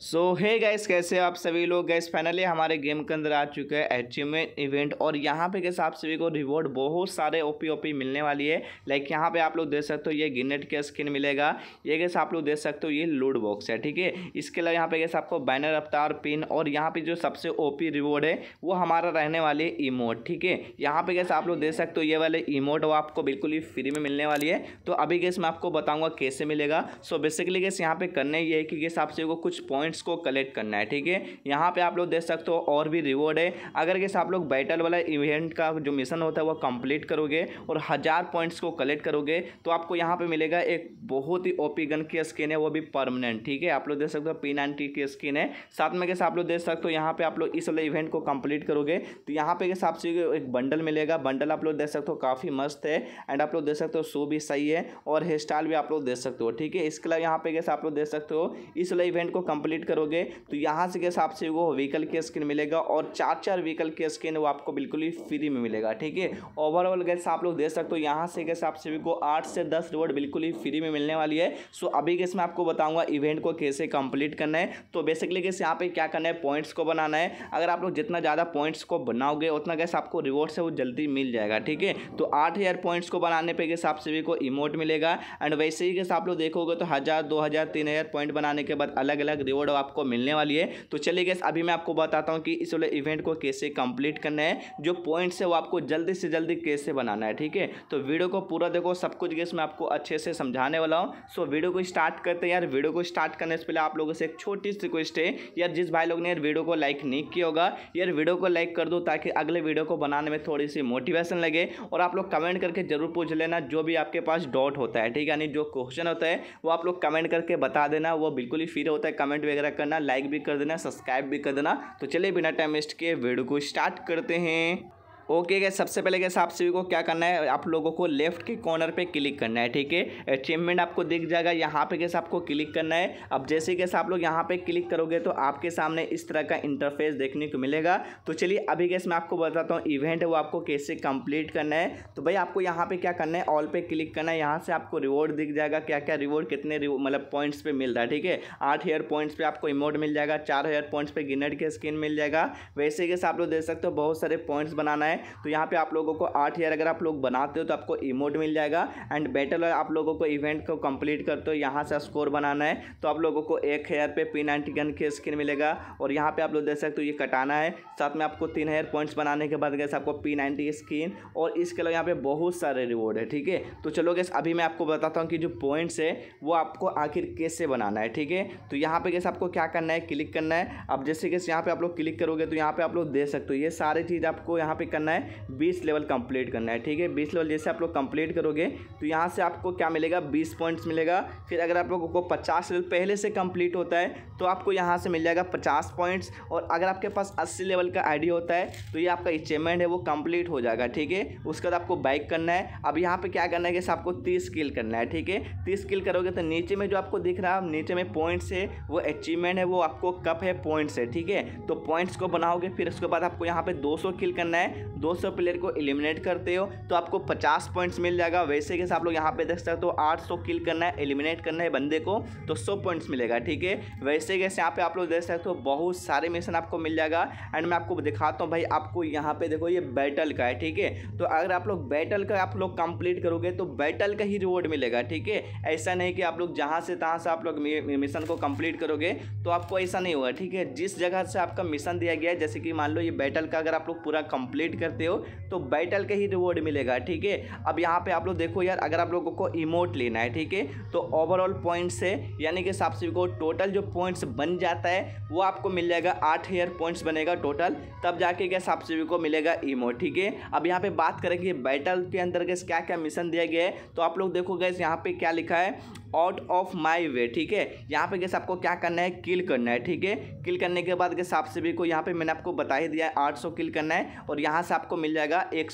सो है गैस कैसे आप सभी लोग गैस फाइनली हमारे गेम के अंदर आ चुके हैं अचीवमेंट इवेंट और यहाँ पे गैस आप सभी को रिवॉर्ड बहुत सारे ओपी ओपी मिलने वाली है लाइक यहाँ पे आप लोग देख सकते हो ये गिनेट का स्किन मिलेगा ये गैस आप लोग देख सकते हो ये लूड बॉक्स है ठीक है इसके अलावा यहाँ पे गैस आपको बैनर अवतार पिन और यहाँ पे जो सबसे ओ रिवॉर्ड है वो हमारा रहने वाली है इमोट ठीक है यहाँ पे गैस आप लोग देख सकते हो ये वाले इमोट वो आपको बिल्कुल ही फ्री में मिलने वाली है तो अभी गैस मैं आपको बताऊँगा कैसे मिलेगा सो बेसिकली गैस यहाँ पे करना ये है कि गैस आप सभी को कुछ पॉइंट पॉइंट्स को कलेक्ट करना है ठीक है यहाँ पे आप लोग देख सकते हो और भी रिवॉर्ड है अगर कैसे आप लोग बैटल वाला इवेंट का जो मिशन होता है वो कंप्लीट करोगे और हज़ार पॉइंट्स को कलेक्ट करोगे तो आपको यहाँ पे मिलेगा एक बहुत ही ओपी गन की स्किन है वो भी परमानेंट ठीक है आप लोग देख सकते हो पी नाइनटी की स्किन है साथ में कैसे आप लोग देख सकते हो यहाँ पर आप लोग इस वाले इवेंट को कंप्लीट करोगे तो यहाँ पे कैसे आपसे एक बंडल मिलेगा बंडल आप लोग देख सकते हो काफ़ी मस्त है एंड आप लोग देख सकते हो शो भी सही है और हेयर स्टाइल भी आप लोग देख सकते हो ठीक है इसके अलावा यहाँ पे कैसे आप लोग देख सकते हो इस वाले इवेंट को कंप्लीट कंप्लीट करोगे तो यहाँ से कैसे आपसे वो व्हीकल के स्किन मिलेगा और चार चार व्हीकल के स्किन वो आपको बिल्कुल ही फ्री में मिलेगा ठीक है ओवरऑल गैस आप लोग दे सकते हो यहाँ से गैस आपसे सभी को आठ से दस रिवॉर्ड बिल्कुल ही फ्री में मिलने वाली है सो अभी गैस मैं आपको बताऊँगा इवेंट को कैसे कंप्लीट करना है तो बेसिकली गैस यहाँ पर क्या करना है पॉइंट्स को बनाना है अगर आप लोग जितना ज़्यादा पॉइंट्स को बनाओगे उतना गैस आपको रिवॉर्ड से वो जल्दी मिल जाएगा ठीक है तो आठ पॉइंट्स को बनाने पर गैस आपसे भी को इमोट मिलेगा एंड वैसे ही गैस आप लोग देखोगे तो हज़ार दो हज़ार तीन हज़ार पॉइंट बनाने के बाद अलग अलग रिवॉर्ड कीवर्ड आपको मिलने वाली है तो चलिए गैस अभी मैं आपको बताता हूँ कि इस वाले इवेंट को कैसे कंप्लीट करना है जो पॉइंट्स है वो आपको जल्दी से जल्दी कैसे बनाना है ठीक है तो वीडियो को पूरा देखो सब कुछ गैस मैं आपको अच्छे से समझाने वाला हूँ सो वीडियो को स्टार्ट करते हैं यार वीडियो को स्टार्ट करने से पहले आप लोगों से एक छोटी सी रिक्वेस्ट है यार जिस भाई लोग ने यार वीडियो को लाइक नहीं किया होगा यार वीडियो को लाइक कर दो ताकि अगले वीडियो को बनाने में थोड़ी सी मोटिवेशन लगे और आप लोग कमेंट करके जरूर पूछ लेना जो भी आपके पास डॉट होता है ठीक है यानी जो क्वेश्चन होता है वो आप लोग कमेंट करके बता देना वो बिल्कुल ही फ्री होता है कमेंट वगैरह करना लाइक भी कर देना सब्सक्राइब भी कर देना तो चलिए बिना टाइम वेस्ट के वीडियो को स्टार्ट करते हैं ओके गए सबसे पहले गए आप सभी को क्या करना है आप लोगों को लेफ्ट के कॉर्नर पे क्लिक करना है ठीक है अचीवमेंट आपको दिख जाएगा यहाँ पे कैसे आपको क्लिक करना है अब जैसे कैसे आप लोग यहाँ पे क्लिक करोगे तो आपके सामने इस तरह का इंटरफेस देखने को मिलेगा तो चलिए अभी कैसे मैं आपको बताता हूँ इवेंट है वो आपको कैसे कंप्लीट करना है तो भाई आपको यहाँ पर क्या करना है ऑल पे क्लिक करना है यहाँ से आपको रिवॉर्ड दिख जाएगा क्या क्या रिवॉर्ड कितने मतलब पॉइंट्स पर मिल रहा है ठीक है आठ हेयर पॉइंट्स पर आपको इमोट मिल जाएगा चार हेयर पॉइंट्स पर गिनट के स्किन मिल जाएगा वैसे कैसे आप लोग देख सकते हो बहुत सारे पॉइंट्स बनाना है तो यहाँ पे आप लोगों को आठ हेयर अगर आप लोग बनाते हो तो आपको इमोट मिल जाएगा एंड बैटल आप लोगों को इवेंट को कंप्लीट करते हो यहाँ से स्कोर बनाना है तो आप लोगों को एक हेयर पे पी नाइनटी गन की स्किन मिलेगा और यहाँ पे आप लोग देख सकते हो ये कटाना है साथ में आपको तीन हेयर पॉइंट्स बनाने के बाद गैस आपको पी नाइनटी स्किन और इसके अलावा यहाँ पे बहुत सारे रिवॉर्ड है ठीक है तो चलो गैस अभी मैं आपको बताता हूँ कि जो पॉइंट्स है वो आपको आखिर कैसे बनाना है ठीक है तो यहाँ पर गैस आपको क्या करना है क्लिक करना है अब जैसे गैस यहाँ पर आप लोग क्लिक करोगे तो यहाँ पर आप लोग दे सकते हो ये सारी चीज़ आपको यहाँ पर करना करना है बीस लेवल कंप्लीट करना है ठीक है बीस लेवल जैसे आप लोग कंप्लीट करोगे तो यहाँ से आपको क्या मिलेगा बीस पॉइंट्स मिलेगा फिर अगर आप लोगों को पचास लेवल पहले से कंप्लीट होता है तो आपको यहाँ से मिल जाएगा पचास पॉइंट्स और अगर आपके पास अस्सी लेवल का आई होता है तो ये आपका अचीवमेंट है वो कम्प्लीट हो जाएगा ठीक है उसके बाद आपको बाइक करना है अब यहाँ पर क्या करना है जैसे आपको तीस किल करना है ठीक है तीस किल करोगे तो नीचे में जो आपको दिख रहा है नीचे में पॉइंट्स है वो अचीवमेंट है वो आपको कप है पॉइंट्स है ठीक है तो पॉइंट्स को बनाओगे फिर उसके बाद आपको यहाँ पे 200 किल करना है 200 प्लेयर को एलिमिनेट करते हो तो आपको 50 पॉइंट्स मिल जाएगा वैसे कैसे आप लोग यहाँ पे देख सकते हो 800 किल करना है एलिमिनेट करना है बंदे को तो 100 पॉइंट्स मिलेगा ठीक है वैसे कैसे यहाँ पे आप लोग देख सकते हो बहुत सारे मिशन आपको मिल जाएगा एंड मैं आपको दिखाता हूँ भाई आपको यहाँ पे देखो ये बैटल का है ठीक है तो अगर आप लोग बैटल का आप लोग कंप्लीट करोगे तो बैटल का ही रिवॉर्ड मिलेगा ठीक है ऐसा नहीं कि आप लोग जहाँ से तहाँ से आप लोग मिशन को कंप्लीट करोगे तो आपको ऐसा नहीं होगा ठीक है जिस जगह से आपका मिशन दिया गया है जैसे कि मान लो ये बैटल का अगर आप लोग पूरा कंप्लीट कर करते हो तो बैटल का ही रिवॉर्ड मिलेगा ठीक है अब यहाँ पे आप लोग देखो यार अगर आप लोगों को इमोट लेना है ठीक है तो ओवरऑल पॉइंट्स है यानी कि साफ से को टोटल जो पॉइंट्स बन जाता है वो आपको मिल जाएगा आठ हेयर पॉइंट्स बनेगा टोटल तब जाके क्या साफ से को मिलेगा इमोट ठीक है अब यहाँ पर बात करेंगे बैटल के अंदर क्या क्या मिशन दिया गया है तो आप लोग देखो गैस यहाँ पर क्या लिखा है आउट ऑफ माई वे ठीक है यहाँ पे गैस आपको क्या करना है किल करना है ठीक है किल करने के बाद गैस आप सभी को यहाँ पे मैंने आपको बता ही दिया है आठ किल करना है और यहाँ से आपको मिल जाएगा एक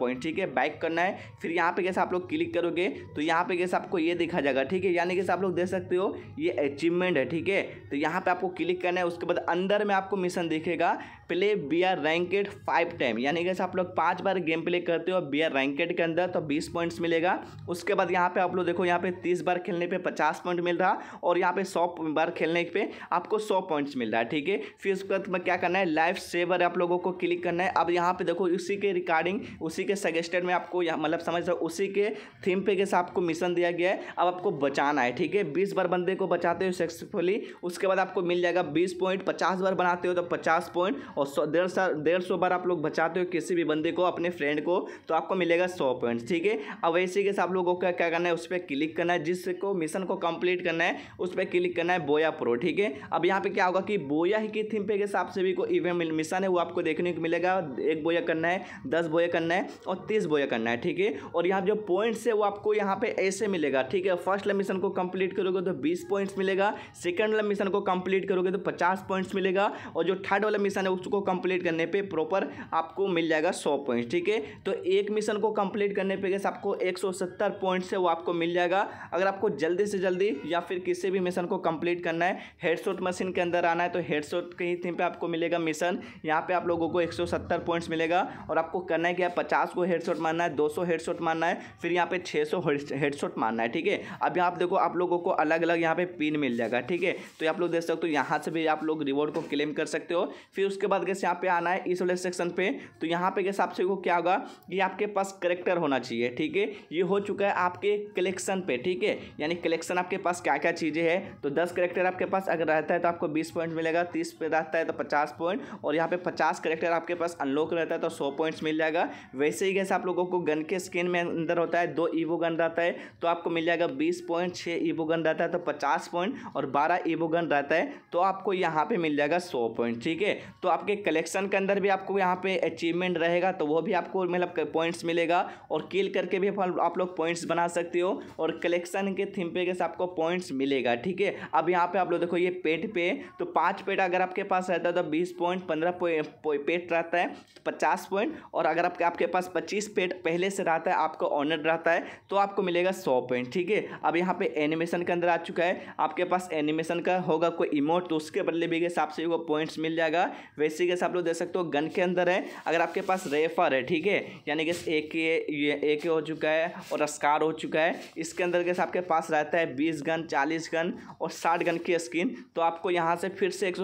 पॉइंट ठीक है बाइक करना है फिर यहाँ पे कैसे आप लोग क्लिक करोगे तो यहाँ पे कैसे आपको ये देखा जाएगा ठीक है यानी कैसे आप लोग देख सकते हो ये अचीवमेंट है ठीक है तो यहाँ पर आपको क्लिक करना है उसके बाद अंदर में आपको मिशन दिखेगा play BR ranked five time यानी कि आप लोग पाँच बार गेम प्ले करते हो बियर रैंकेड के अंदर तो बीस पॉइंट्स मिलेगा उसके बाद यहाँ पे आप लोग देखो यहाँ पे तीस बार खेलने पे पचास पॉइंट मिल रहा और यहाँ पे सौ बार खेलने पे आपको सौ पॉइंट्स मिल रहा है ठीक है फिर उसके बाद क्या करना है लाइफ सेवर आप लोगों को क्लिक करना है अब यहाँ पर देखो उसी के रिकॉर्डिंग उसी के सजेस्टेड में आपको मतलब समझ रहे उसी के थीम पे जैसे आपको मिशन दिया गया है अब आपको बचाना है ठीक है बीस बार बंदे को बचाते हो सक्सेसफुली उसके बाद आपको मिल जाएगा बीस पॉइंट पचास बार बनाते हो तो पचास पॉइंट और सौ डेढ़ सौ डेढ़ सौ बार आप लोग बचाते हो किसी भी बंदे को अपने फ्रेंड को तो आपको मिलेगा सौ पॉइंट्स ठीक है अब ऐसे के साथ आप लोगों को क्या करना है उस पर क्लिक करना है जिसको मिशन को कंप्लीट करना है उस पर क्लिक करना है बोया प्रो ठीक है अब यहाँ पर क्या होगा कि बोया ही की थीम पे के हिसाब से भी कोई इवेंट मिशन है वो आपको देखने को मिलेगा एक बोया करना है दस बोया करना है और तीस बोया करना है ठीक है और यहाँ जो पॉइंट्स है वो आपको यहाँ पे ऐसे मिलेगा ठीक है फर्स्ट वाला मिशन को कंप्लीट करोगे तो बीस पॉइंट्स मिलेगा सेकेंड वाला मिशन को कंप्लीट करोगे तो पचास पॉइंट्स मिलेगा और जो थर्ड वाला मिशन है उसको उसको कंप्लीट करने पे प्रॉपर आपको मिल जाएगा सौ पॉइंट ठीक है तो एक मिशन को कंप्लीट करने पे गैस आपको एक सौ सत्तर पॉइंट्स है वो आपको मिल जाएगा अगर आपको जल्दी से जल्दी या फिर किसी भी मिशन को कंप्लीट करना है हेडसोट मशीन के अंदर आना है तो हेडसोट के ही थीम पर आपको मिलेगा मिशन यहाँ पर आप लोगों को एक सौ सत्तर पॉइंट्स मिलेगा और आपको करना है क्या पचास को हेडसोट मारना है दो सौ हेडशॉट मारना है फिर यहाँ पर छः सौ हेडशॉट मारना है ठीक है अब यहाँ देखो आप लोगों को अलग अलग यहाँ पर पिन मिल जाएगा ठीक है तो आप लोग देख सकते हो यहाँ से भी आप लोग रिवॉर्ड को क्लेम कर सकते हो फिर उसके बाद बाद कैसे यहाँ पे आना है इस वाले सेक्शन पे तो यहाँ पे कैसे आपसे को क्या होगा कि आपके पास करेक्टर होना चाहिए ठीक है ये हो चुका है आपके कलेक्शन पे ठीक है यानी कलेक्शन आपके पास क्या क्या चीज़ें हैं तो दस करेक्टर आपके पास अगर रहता है तो आपको बीस पॉइंट मिलेगा तीस पे रहता है तो पचास पॉइंट और यहाँ पर पचास करेक्टर आपके पास अनलॉक रहता है तो सौ पॉइंट्स मिल जाएगा वैसे ही कैसे आप लोगों को गन के स्किन में अंदर होता है दो ईवो गन रहता है तो आपको मिल जाएगा बीस पॉइंट छः ईवो गन रहता है तो पचास पॉइंट और बारह ईवो गन रहता है तो आपको यहाँ पर मिल जाएगा सौ पॉइंट ठीक है तो आपके आपके कलेक्शन के अंदर भी आपको यहाँ पे अचीवमेंट रहेगा तो वो भी आपको मतलब पॉइंट्स मिलेगा और किल करके भी आप लोग पॉइंट्स बना सकते हो और कलेक्शन के थीम पे कैसे आपको पॉइंट्स मिलेगा ठीक है अब यहाँ पे आप लोग देखो ये पेट पे तो पाँच पेट अगर आपके पास रहता है तो बीस पॉइंट पंद्रह पेट रहता है तो पचास पॉइंट और अगर आपके आपके पास पच्चीस पेट पहले से रहता है आपको ऑनर रहता है तो आपको मिलेगा सौ पॉइंट ठीक है अब यहाँ पे एनिमेशन के अंदर आ चुका है आपके पास एनिमेशन का होगा कोई इमोट तो उसके बदले भी हिसाब से वो पॉइंट्स मिल जाएगा वैसे इसी के साथ लोग देख सकते हो गन के अंदर है अगर आपके पास रेफर है ठीक है यानी कि ए के ये के हो चुका है और स्कार हो चुका है इसके अंदर के आपके पास रहता है बीस गन चालीस गन और साठ गन की स्किन तो आपको यहाँ से फिर से एक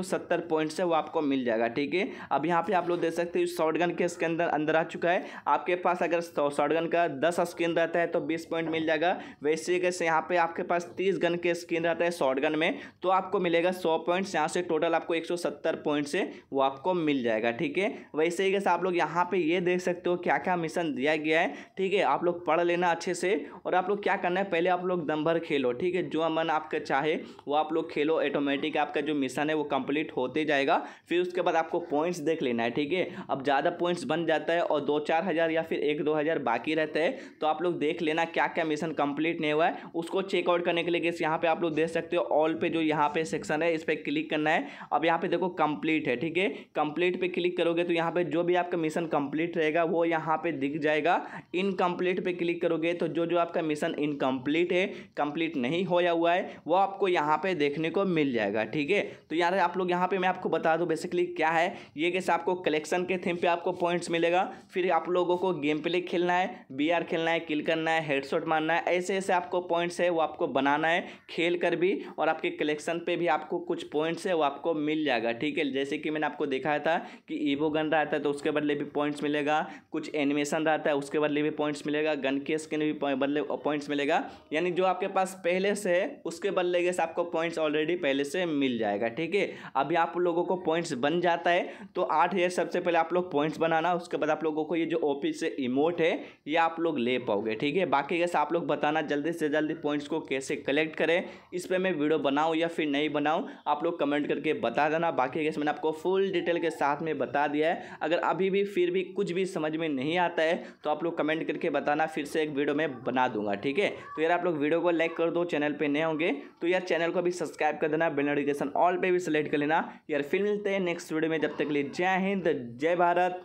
पॉइंट से वो आपको मिल जाएगा ठीक है अब यहाँ पर आप लोग देख सकते हो शॉर्ट गन के इसके अंदर अंदर आ चुका है आपके पास अगर शॉर्ट गन का दस स्किन रहता है तो बीस पॉइंट मिल जाएगा वैसे कैसे यहाँ पर आपके पास तीस गन के स्किन रहता है शॉर्ट गन में तो आपको मिलेगा सौ पॉइंट्स यहाँ से टोटल आपको एक सौ सत्तर पॉइंट्स है वो आप आपको मिल जाएगा ठीक है वैसे ही कैसे आप लोग यहाँ पे ये देख सकते हो क्या क्या मिशन दिया गया है ठीक है आप लोग पढ़ लेना अच्छे से और आप लोग क्या करना है पहले आप लोग दम भर खेलो ठीक है जो मन आपका चाहे वो आप लोग खेलो ऑटोमेटिक आपका जो मिशन है वो कम्प्लीट होते जाएगा फिर उसके बाद आपको पॉइंट्स देख लेना है ठीक है अब ज़्यादा पॉइंट्स बन जाता है और दो चार हज़ार या फिर एक दो हज़ार बाकी रहता है तो आप लोग देख लेना क्या क्या मिशन कंप्लीट नहीं हुआ है उसको चेकआउट करने के लिए किस यहाँ पे आप लोग देख सकते हो ऑल पे जो यहाँ पे सेक्शन है इस पर क्लिक करना है अब यहाँ पे देखो कंप्लीट है ठीक है कंप्लीट पे क्लिक करोगे तो यहाँ पे जो भी आपका मिशन कंप्लीट रहेगा वो यहाँ पे दिख जाएगा इनकम्प्लीट पे क्लिक करोगे तो जो जो आपका मिशन इनकम्प्लीट है कंप्लीट नहीं होया हुआ है वो आपको यहाँ पे देखने को मिल जाएगा ठीक है तो यार आप लोग यहाँ पे मैं आपको बता दूँ बेसिकली क्या है ये कैसे आपको कलेक्शन के थीम पर आपको पॉइंट्स मिलेगा फिर आप लोगों को गेम प्ले खेलना है बी खेलना है किल करना है हेडसोट मारना है ऐसे ऐसे आपको पॉइंट्स है वो आपको बनाना है खेल कर भी और आपके कलेक्शन पर भी आपको कुछ पॉइंट्स है वो आपको मिल जाएगा ठीक है जैसे कि मैंने आपको देखा था कि ईवो गन रहता है तो उसके बदले भी पॉइंट्स मिलेगा कुछ एनिमेशन रहता है उसके बदले भी पॉइंट्स मिलेगा गन के स्किन भी बदले पॉइंट्स मिलेगा यानी जो आपके पास पहले से है उसके बदले के आपको पॉइंट्स ऑलरेडी पहले से मिल जाएगा ठीक है अभी आप लोगों को पॉइंट्स बन जाता है तो आठ हज़ार सबसे पहले आप लोग पॉइंट्स बनाना उसके बाद आप लोगों को ये जो ऑफिस से इमोट है ये आप लोग ले पाओगे ठीक है बाकी जैसे आप लोग बताना जल्दी से जल्दी पॉइंट्स को कैसे कलेक्ट करें इस पर मैं वीडियो बनाऊँ या फिर नहीं बनाऊँ आप लोग कमेंट करके बता देना बाकी जैसे मैंने आपको फुल डिटेल डिटेल के साथ में बता दिया है अगर अभी भी फिर भी कुछ भी समझ में नहीं आता है तो आप लोग कमेंट करके बताना फिर से एक वीडियो में बना दूंगा ठीक है तो यार आप लोग वीडियो को लाइक कर दो चैनल पर नए होंगे तो यार चैनल को भी सब्सक्राइब कर देना बेल नोटिफिकेशन ऑल पर भी सेलेक्ट कर लेना यार फिर मिलते हैं नेक्स्ट वीडियो में जब तक लिए जय हिंद जय भारत